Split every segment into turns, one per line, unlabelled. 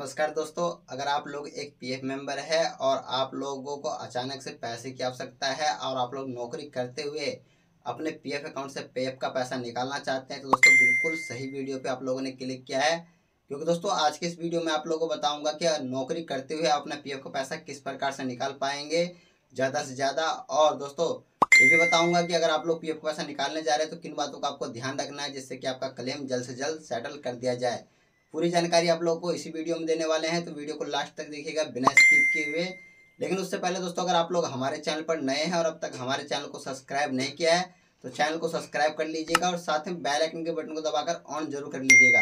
नमस्कार दोस्तों अगर आप लोग एक पीएफ मेंबर है और आप लोगों को अचानक से पैसे की आवश्यकता है और आप लोग नौकरी करते हुए अपने पीएफ अकाउंट से पेएफ का पैसा निकालना चाहते हैं तो दोस्तों बिल्कुल सही वीडियो पे आप लोगों ने क्लिक किया है क्योंकि दोस्तों आज के इस वीडियो में आप लोगों को बताऊँगा कि नौकरी करते हुए अपने पी का पैसा किस प्रकार से निकाल पाएंगे ज़्यादा से ज़्यादा और दोस्तों ये भी बताऊँगा कि अगर आप लोग पी का पैसा निकालने जा रहे हैं तो किन बातों का आपको ध्यान रखना है जिससे कि आपका क्लेम जल्द से जल्द सेटल कर दिया जाए पूरी जानकारी आप लोगों को इसी वीडियो में देने वाले हैं तो वीडियो को लास्ट तक देखिएगा बिना स्किप किए हुए लेकिन उससे पहले दोस्तों अगर आप लोग हमारे चैनल पर नए हैं और अब तक हमारे चैनल को सब्सक्राइब नहीं किया है तो चैनल को सब्सक्राइब कर लीजिएगा और साथ में बेल आइकन के बटन को दबाकर ऑन जरूर कर लीजिएगा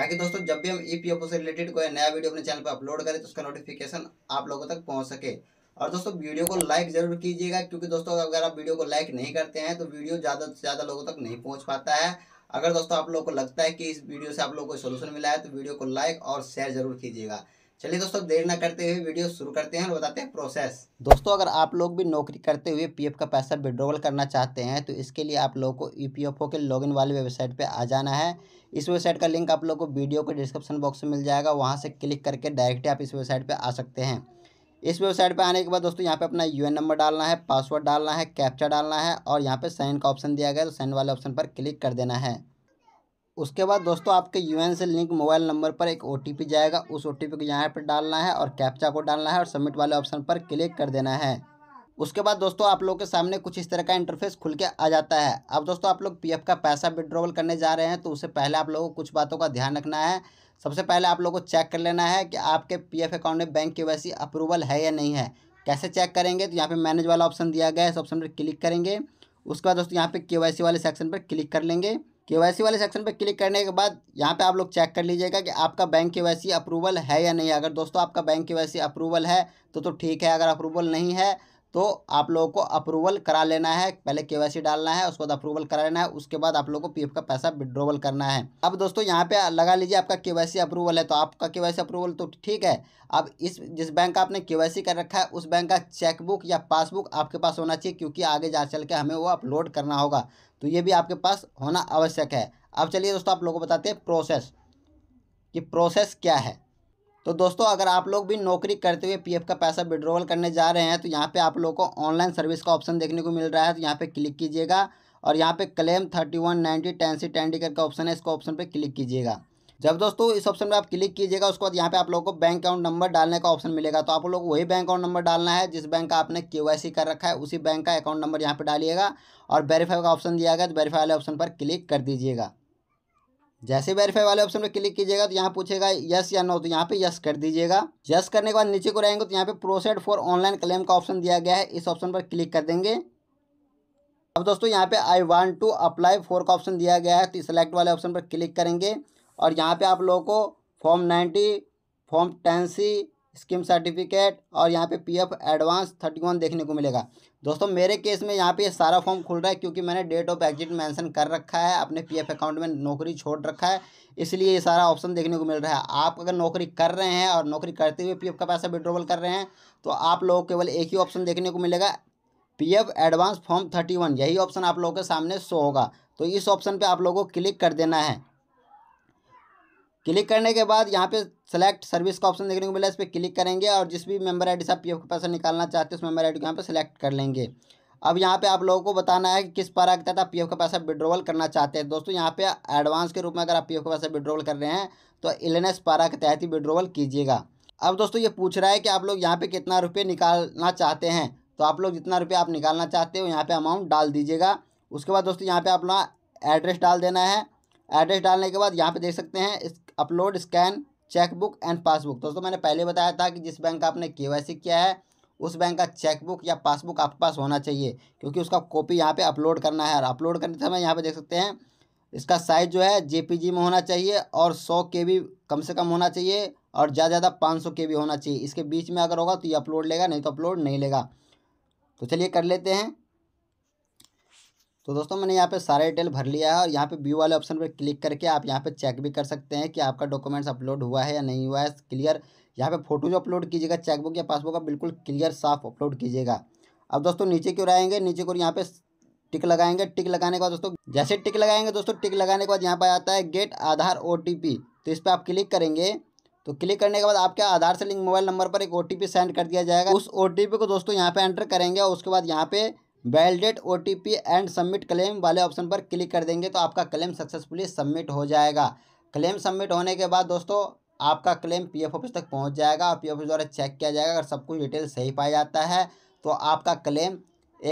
ताकि दोस्तों जब भी हम ई e से रिलेटेड कोई नया वीडियो अपने चैनल पर अपलोड करें तो उसका नोटिफिकेशन आप लोगों तक पहुँच सके और दोस्तों वीडियो को लाइक ज़रूर कीजिएगा क्योंकि दोस्तों अगर आप वीडियो को लाइक नहीं करते हैं तो वीडियो ज़्यादा से ज़्यादा लोगों तक नहीं पहुँच पाता है अगर दोस्तों आप लोग को लगता है कि इस वीडियो से आप लोग को सोल्यूशन मिला है तो वीडियो को लाइक और शेयर जरूर कीजिएगा चलिए दोस्तों देर ना करते हुए वीडियो शुरू करते हैं और बताते हैं प्रोसेस दोस्तों अगर आप लोग भी नौकरी करते हुए पीएफ का पैसा विड्रॉवल करना चाहते हैं तो इसके लिए आप लोगों को ईपीएफओ e के लॉगिन वाली वेबसाइट पे आ जाना है इस वेबसाइट का लिंक आप लोग को वीडियो के डिस्क्रिप्शन बॉक्स में मिल जाएगा वहाँ से क्लिक करके डायरेक्टली आप इस वेबसाइट पर आ सकते हैं इस वेबसाइट पर आने के बाद दोस्तों यहाँ पे अपना यूएन नंबर डालना है पासवर्ड डालना है कैप्चा डालना है और यहाँ पे साइन का ऑप्शन दिया गया तो साइन वाले ऑप्शन पर क्लिक कर देना है उसके बाद दोस्तों आपके यूएन से लिंक मोबाइल नंबर पर एक ओ जाएगा उस ओ को यहाँ पर डालना है और कैप्चा को डालना है और सबमिट वाले ऑप्शन पर क्लिक कर देना है उसके बाद दोस्तों आप लोग के सामने कुछ इस तरह का इंटरफेस खुल के आ जाता है अब दोस्तों आप लोग पीएफ का पैसा विड्रॉवल करने जा रहे हैं तो उससे पहले आप लोगों को कुछ बातों का ध्यान रखना है सबसे पहले आप लोगों को चेक कर लेना है कि आपके पीएफ अकाउंट में बैंक के अप्रूवल है या नहीं है कैसे चेक करेंगे तो यहाँ पे मैनेज वाला ऑप्शन दिया गया है इस ऑप्शन पर क्लिक करेंगे उसके बाद दोस्तों यहाँ पे के वाले सेक्शन पर क्लिक कर लेंगे के वाले सेक्शन पर क्लिक करने के बाद यहाँ पे आप लोग चेक कर लीजिएगा कि आपका बैंक के अप्रूवल है या नहीं अगर दोस्तों आपका बैंक के अप्रूवल है तो तो ठीक है अगर अप्रूवल नहीं है तो आप लोगों को अप्रूवल करा लेना है पहले के डालना है उसके बाद अप्रूवल करा लेना है उसके बाद आप लोगों को पीएफ का पैसा विड्रोवल करना है अब दोस्तों यहाँ पे लगा लीजिए आपका के अप्रूवल है तो आपका के अप्रूवल तो ठीक है अब इस जिस बैंक का आपने के कर रखा है उस बैंक का चेकबुक या पासबुक आपके पास होना चाहिए क्योंकि आगे जा चल के हमें वो अपलोड करना होगा तो ये भी आपके पास होना आवश्यक है अब चलिए दोस्तों आप लोगों को बताते हैं प्रोसेस कि प्रोसेस क्या है तो दोस्तों अगर आप लोग भी नौकरी करते हुए पीएफ का पैसा विड्रोवल करने जा रहे हैं तो यहाँ पे आप लोगों को ऑनलाइन सर्विस का ऑप्शन देखने को मिल रहा है तो यहाँ पे क्लिक कीजिएगा और यहाँ पे claim thirty one ninety ten C ten का करके ऑप्शन है इसको ऑप्शन पे क्लिक कीजिएगा जब दोस्तों इस ऑप्शन पर आप क्लिक कीजिएगा उसके बाद यहाँ पे आप लोगों को बैंक अकाउंट नंबर डालने का ऑप्शन मिलेगा तो आप लोग वही बैंक अकाउंट नंबर डालना है जिस बैंक का आपने के कर रखा है उसी बैंक का अकाउंट नंबर यहाँ पर डालिएगा और वेरीफाई का ऑप्शन दिया गया तो वेरीफाई वाले ऑप्शन पर क्लिक कर दीजिएगा जैसे वेरीफाई वाले ऑप्शन पर क्लिक कीजिएगा तो यहाँ पूछेगा यस या नो तो यहाँ पे यस कर दीजिएगा यस करने के बाद नीचे को रहेंगे तो यहाँ पे प्रोसेड फॉर ऑनलाइन क्लेम का ऑप्शन दिया गया है इस ऑप्शन पर क्लिक कर देंगे अब दोस्तों यहाँ पे I want to apply for का ऑप्शन दिया गया है तो सिलेक्ट वाले ऑप्शन पर क्लिक करेंगे और यहाँ पर आप लोगों को form ninety form ten C scheme certificate और यहाँ पे पीएफ एडवांस थर्टी वन देखने को मिलेगा दोस्तों मेरे केस में यहाँ पे यह सारा फॉर्म खुल रहा है क्योंकि मैंने डेट ऑफ एग्जिट मेंशन कर रखा है अपने पीएफ अकाउंट में नौकरी छोड़ रखा है इसलिए ये सारा ऑप्शन देखने को मिल रहा है आप अगर नौकरी कर रहे हैं और नौकरी करते हुए पी का पैसा विड्रोवल कर रहे हैं तो आप लोगों को केवल एक ही ऑप्शन देखने को मिलेगा P advance form thirty one यही ऑप्शन आप लोगों के सामने शो होगा तो इस ऑप्शन पर आप लोगों को क्लिक कर देना है क्लिक करने के बाद यहाँ पे सेलेक्ट सर्विस का ऑप्शन देखने को मिला इस पर क्लिक करेंगे और जिस भी मेंबर आईडी से आप पीएफ का पैसा निकालना चाहते हैं उस मेंबर आईडी को यहाँ पे सेलेक्ट कर लेंगे अब यहाँ पे आप लोगों को बताना है कि किस पारा के तहत आप पीएफ का पैसा विड्रॉवल करना चाहते हैं दोस्तों यहाँ पे एडवांस के रूप में अगर आप एफ का पैसा विड्रोवल कर रहे हैं तो एल पारा के तहत ही विड्रोवल कीजिएगा अब दोस्तों ये पूछ रहा है कि आप लोग यहाँ पे कितना रुपये निकालना चाहते हैं तो आप लोग जितना रुपये आप निकालना चाहते हो यहाँ पर अमाउंट डाल दीजिएगा उसके बाद दोस्तों यहाँ पर अपना एड्रेस डाल देना है एड्रेस डालने के बाद यहाँ पे देख सकते हैं इस upload scan chequebook and passbook दोस्तों मैंने पहले बताया था कि जिस बैंक का आपने के किया है उस बैंक का चेकबुक या पासबुक आपके पास होना चाहिए क्योंकि उसका कॉपी यहाँ पे अपलोड करना है और अपलोड करते समय यहाँ पे देख सकते हैं इसका साइज़ जो है जेपीजी में होना चाहिए और सौ के बी कम से कम होना चाहिए और ज़्यादा ज़्यादा पाँच सौ के बी होना चाहिए इसके बीच में अगर होगा तो ये अपलोड लेगा नहीं तो अपलोड नहीं लेगा तो चलिए कर लेते हैं तो दोस्तों मैंने यहाँ पे सारा डिटेल भर लिया है और यहाँ पे व्यू वाले ऑप्शन पर क्लिक करके आप यहाँ पे चेक भी कर सकते हैं कि आपका डॉक्यूमेंट्स अपलोड हुआ है या नहीं हुआ है क्लियर यहाँ पे फोटो जो अपलोड कीजिएगा चेकबुक या पासबुक का बिल्कुल क्लियर साफ अपलोड कीजिएगा अब दोस्तों नीचे की ओर आएंगे नीचे को यहाँ पे टिक लगाएंगे टिक लगाने के बाद दोस्तों जैसे टिक लगाएंगे दोस्तों टिक लगाने के बाद यहाँ पर आता है गेट आधार ओ तो इस पर आप क्लिक करेंगे तो क्लिक करने के बाद आपके आधार से लिंक मोबाइल नंबर पर एक ओ सेंड कर दिया जाएगा उस ओ को दोस्तों यहाँ पर एंटर करेंगे और उसके बाद यहाँ पर वैलिडेट ओ एंड सबमिट क्लेम वाले ऑप्शन पर क्लिक कर देंगे तो आपका क्लेम सक्सेसफुली सबमिट हो जाएगा क्लेम सबमिट होने के बाद दोस्तों आपका क्लेम पीएफ ऑफिस तक पहुंच जाएगा और पीएफ ऑफिस द्वारा चेक किया जाएगा अगर सब कुछ डिटेल सही पाया जाता है तो आपका क्लेम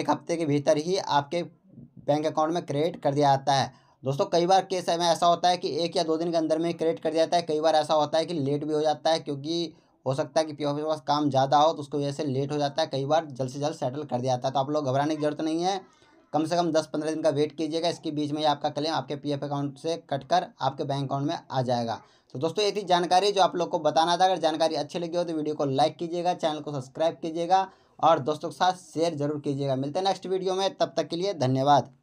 एक हफ्ते के भीतर ही आपके बैंक अकाउंट में क्रेडिट कर दिया जाता है दोस्तों कई बार केस में ऐसा होता है कि एक या दो दिन के अंदर में क्रेडिट कर दिया जाता है कई बार ऐसा होता है कि लेट भी हो जाता है क्योंकि हो सकता है कि पी के पास काम ज़्यादा हो तो उसको वजह से लेट हो जाता है कई बार जल्द से जल्द सेटल कर दिया जाता है तो आप लोग घबराने की जरूरत नहीं है कम से कम दस पंद्रह दिन का वेट कीजिएगा इसके बीच में ही आपका क्लेम आपके पी अकाउंट से कट कर आपके बैंक अकाउंट में आ जाएगा तो दोस्तों ये थी जानकारी जो आप लोग को बताना था अगर जानकारी अच्छी लगी हो तो वीडियो को लाइक कीजिएगा चैनल को सब्सक्राइब कीजिएगा और दोस्तों के साथ शेयर जरूर कीजिएगा मिलते हैं नेक्स्ट वीडियो में तब तक के लिए धन्यवाद